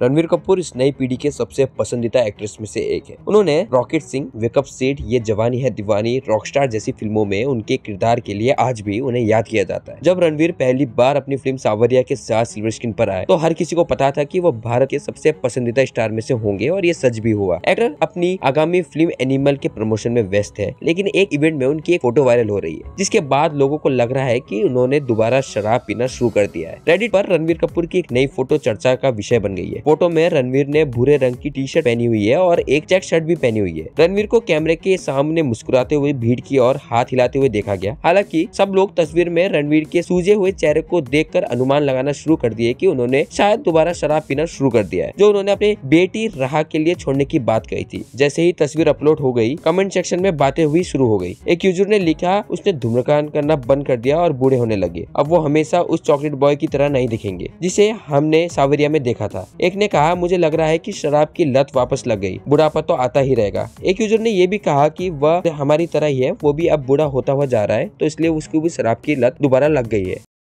रणवीर कपूर इस नई पीढ़ी के सबसे पसंदीदा एक्ट्रेस में से एक है उन्होंने रॉकेट सिंह वेकअप सेठ ये जवानी है दीवानी रॉकस्टार जैसी फिल्मों में उनके किरदार के लिए आज भी उन्हें याद किया जाता है जब रणवीर पहली बार अपनी फिल्म सावरिया के साथ सिल्वर स्क्रीन पर आए तो हर किसी को पता था की वो भारत के सबसे पसंदीदा स्टार में से होंगे और ये सच भी हुआ एक्टर अपनी आगामी फिल्म एनिमल के प्रमोशन में व्यस्त है लेकिन एक इवेंट में उनकी एक फोटो वायरल हो रही है जिसके बाद लोगों को लग रहा है कि उन्होंने दोबारा शराब पीना शुरू कर दिया है रेडिट पर रणवीर कपूर की एक नई फोटो चर्चा का विषय बन गई है फोटो में रणवीर ने भूरे रंग की टी शर्ट पहनी हुई है और एक चेक शर्ट भी पहनी हुई है रणवीर को कैमरे के सामने मुस्कुराते हुए भीड़ की और हाथ हिलाते हुए देखा गया हालांकि सब लोग तस्वीर में रणवीर के सूझे हुए चेहरे को देख अनुमान लगाना शुरू कर दिए की उन्होंने शायद दोबारा शराब पीना शुरू कर दिया है जो उन्होंने अपनी बेटी राह के लिए छोड़ने की बात कही थी जैसे ही तस्वीर अपलोड हो गई कमेंट सेक्शन में बातें हुई शुरू हो गई एक यूजर ने लिखा उसने धूम्रकान करना बंद कर दिया और बूढ़े होने लगे अब वो हमेशा उस चॉकलेट बॉय की तरह नहीं दिखेंगे जिसे हमने सावरिया में देखा था एक ने कहा मुझे लग रहा है कि शराब की लत वापस लग गई बुढ़ापा तो आता ही रहेगा एक यूजर ने यह भी कहा कि वह हमारी तरह ही है वो भी अब बुरा होता हुआ जा रहा है तो इसलिए उसकी भी शराब की लत दोबारा लग गई है